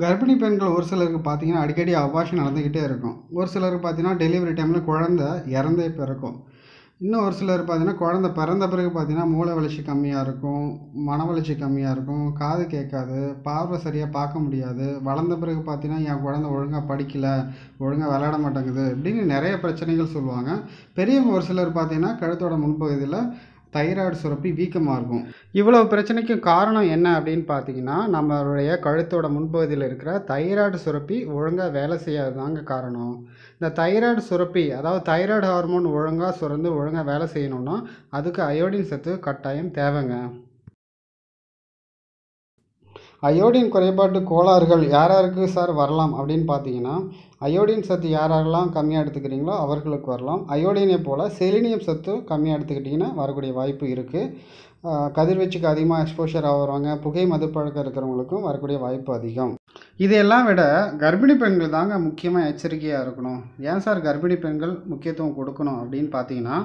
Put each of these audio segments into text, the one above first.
கர்ப்பிணி பெண்கள் ஒரு சிலருக்கு பார்த்தீங்கன்னா அடிக்கடி அவாஷன் நடந்துக்கிட்டே இருக்கும் ஒரு சிலருக்கு பார்த்தீங்கன்னா டெலிவரி டைமில் குழந்த இறந்தே பிறக்கும் இன்னும் ஒரு சிலர் பார்த்தீங்கன்னா குழந்த பிறந்த பிறகு பார்த்தீங்கன்னா மூளை வளர்ச்சி கம்மியாக இருக்கும் மன வளர்ச்சி கம்மியாக இருக்கும் காது கேட்காது பார்வை சரியாக பார்க்க முடியாது வளர்ந்த பிறகு பார்த்தீங்கன்னா என் குழந்த ஒழுங்காக படிக்கலை ஒழுங்காக விளையாட மாட்டேங்குது அப்படின்னு நிறைய பிரச்சனைகள் சொல்லுவாங்க பெரியவங்க ஒரு சிலர் பார்த்தீங்கன்னா கழுத்தோட முன்பகுதியில் தைராய்டு சுரப்பி வீக்கமாக இருக்கும் இவ்வளோ பிரச்சனைக்கும் காரணம் என்ன அப்படின்னு பார்த்தீங்கன்னா நம்மளுடைய கழுத்தோட முன்பகுதியில் இருக்கிற தைராய்டு சுரப்பி ஒழுங்காக வேலை செய்யாது தாங்க காரணம் இந்த தைராய்டு சுரப்பி அதாவது தைராய்டு ஹார்மோன் ஒழுங்காக சுரந்து ஒழுங்காக வேலை செய்யணும்னா அதுக்கு அயோடின் சத்து கட்டாயம் தேவைங்க அயோடின் குறைபாட்டு கோளாறுகள் யார் யாருக்கு சார் வரலாம் அப்படின்னு பார்த்தீங்கன்னா அயோடின் சத்து யாரெல்லாம் கம்மியாக எடுத்துக்கிறீங்களோ அவர்களுக்கு வரலாம் அயோடினை போல் செலினியம் சத்து கம்மியாக எடுத்துக்கிட்டிங்கன்னா வரக்கூடிய வாய்ப்பு இருக்குது கதிர்வீச்சுக்கு அதிகமாக எக்ஸ்போஷர் ஆகிறவங்க புகை மதுப்பழக்கம் இருக்கிறவங்களுக்கும் வரக்கூடிய வாய்ப்பு அதிகம் இதையெல்லாம் விட கர்ப்பிணி பெண்கள் தாங்க முக்கியமாக எச்சரிக்கையாக இருக்கணும் ஏன் சார் கர்ப்பிணி பெண்கள் முக்கியத்துவம் கொடுக்கணும் அப்படின்னு பார்த்தீங்கன்னா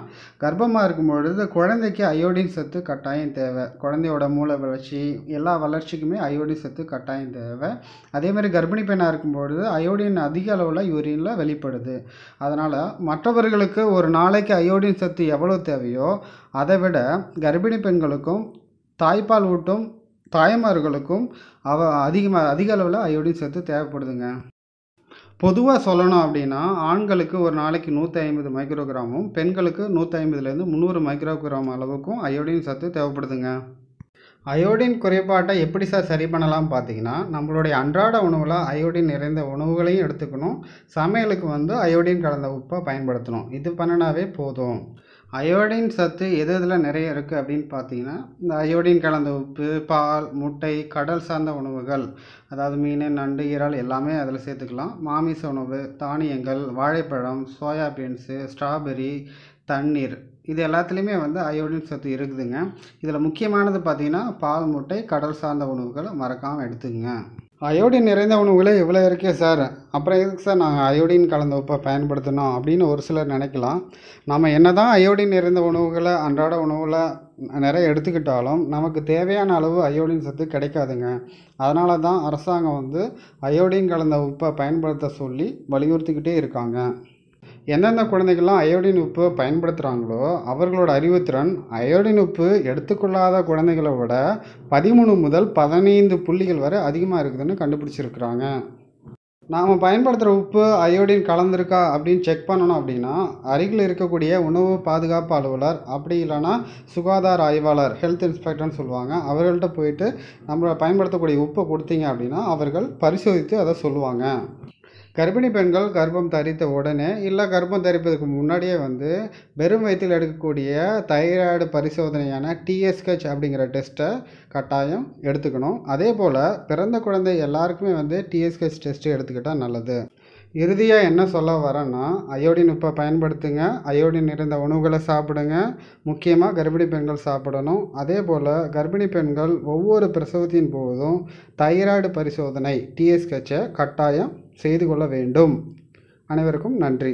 கர்ப்பமாக இருக்கும் பொழுது குழந்தைக்கு அயோடின் சத்து கட்டாயம் தேவை குழந்தையோட மூளை வளர்ச்சி எல்லா வளர்ச்சிக்குமே அயோடின் சத்து கட்டாயம் தேவை அதேமாதிரி கர்ப்பிணி பெண்ணாக இருக்கும் பொழுது அயோடின் அதிக அளவு அளவில் யூரியனில் வெளிப்படுது அதனால் மற்றவர்களுக்கு ஒரு நாளைக்கு அயோடின் சத்து எவ்வளோ தேவையோ அதை விட கர்ப்பிணி பெண்களுக்கும் தாய்ப்பால் ஊட்டும் தாய்மார்களுக்கும் அவ அதிகமாக அதிக அளவில் அயோடின் சத்து தேவைப்படுதுங்க பொதுவாக சொல்லணும் அப்படின்னா ஆண்களுக்கு ஒரு நாளைக்கு நூற்றி ஐம்பது மைக்ரோகிராமும் பெண்களுக்கு நூற்றி ஐம்பதுலேருந்து முந்நூறு மைக்ரோகிராம் அளவுக்கும் அயோடின் சத்து தேவைப்படுதுங்க அயோடின் குறைபாட்டை எப்படி சார் சரி பண்ணலாம் பார்த்தீங்கன்னா நம்மளுடைய அன்றாட உணவில் அயோடின் நிறைந்த உணவுகளையும் எடுத்துக்கணும் சமையலுக்கு வந்து அயோடின் கலந்த உப்பை பயன்படுத்தணும் இது பண்ணினாவே போதும் அயோடின் சத்து எது இதில் நிறைய இருக்குது அப்படின்னு பார்த்தீங்கன்னா இந்த அயோடின் கலந்த உப்பு பால் முட்டை கடல் சார்ந்த உணவுகள் அதாவது மீன் நண்டு இறால் எல்லாமே அதில் சேர்த்துக்கலாம் மாமிச உணவு தானியங்கள் வாழைப்பழம் சோயா பீன்ஸு ஸ்ட்ராபெரி தண்ணீர் இது எல்லாத்துலேயுமே வந்து அயோடின் சத்து இருக்குதுங்க இதில் முக்கியமானது பார்த்திங்கன்னா பால் முட்டை கடல் சார்ந்த உணவுகளை மறக்காமல் எடுத்துங்க அயோடின் நிறைந்த உணவுகளே இவ்வளோ இருக்கே சார் அப்புறம் எதுக்கு சார் நாங்கள் அயோடின் கலந்த உப்பை பயன்படுத்தணும் அப்படின்னு ஒரு சிலர் நினைக்கலாம் நம்ம என்ன தான் அயோடின் நிறைந்த உணவுகளை அன்றாட உணவில் நிறைய எடுத்துக்கிட்டாலும் நமக்கு தேவையான அளவு அயோடின் சத்து கிடைக்காதுங்க அதனால தான் அரசாங்கம் வந்து அயோடின் கலந்த உப்பை பயன்படுத்த சொல்லி வலியுறுத்திக்கிட்டே இருக்காங்க எந்தெந்த குழந்தைகள்லாம் அயோடின் உப்பு பயன்படுத்துகிறாங்களோ அவர்களோட அறிவுத்திறன் அயோடின் உப்பு எடுத்துக்கொள்ளாத குழந்தைகளை விட பதிமூணு முதல் பதினைந்து புள்ளிகள் வரை அதிகமாக இருக்குதுன்னு கண்டுபிடிச்சிருக்கிறாங்க நாம் பயன்படுத்துகிற உப்பு அயோடின் கலந்துருக்கா அப்படின்னு செக் பண்ணணும் அப்படின்னா அருகில் இருக்கக்கூடிய உணவு பாதுகாப்பு அலுவலர் அப்படி இல்லைனா சுகாதார ஆய்வாளர் ஹெல்த் இன்ஸ்பெக்டர்னு சொல்லுவாங்க அவர்கள்ட்ட போயிட்டு நம்ம பயன்படுத்தக்கூடிய உப்பை கொடுத்தீங்க அப்படின்னா அவர்கள் பரிசோதித்து அதை சொல்லுவாங்க கர்ப்பிணி பெண்கள் கர்ப்பம் தரித்த உடனே இல்லை கர்ப்பம் தரிப்பதற்கு முன்னாடியே வந்து வெறும் வயிற்றில் எடுக்கக்கூடிய தைராய்டு பரிசோதனையான டிஎஸ்ஹெச் அப்படிங்கிற டெஸ்ட்டை கட்டாயம் எடுத்துக்கணும் அதே போல் பிறந்த குழந்தை எல்லாருக்குமே வந்து டிஎஸ்ஹெச் டெஸ்ட்டு எடுத்துக்கிட்டால் நல்லது இறுதியாக என்ன சொல்ல வரேன்னா அயோடின் இப்போ பயன்படுத்துங்க அயோடின் இருந்த உணவுகளை சாப்பிடுங்க முக்கியமாக கர்ப்பிணி பெண்கள் சாப்பிடணும் அதே போல் கர்ப்பிணி பெண்கள் ஒவ்வொரு பிரசவத்தின் போதும் தைராய்டு பரிசோதனை டிஎஸ்கச்சை கட்டாயம் செய்து கொள்ள வேண்டும் அனைவருக்கும் நன்றி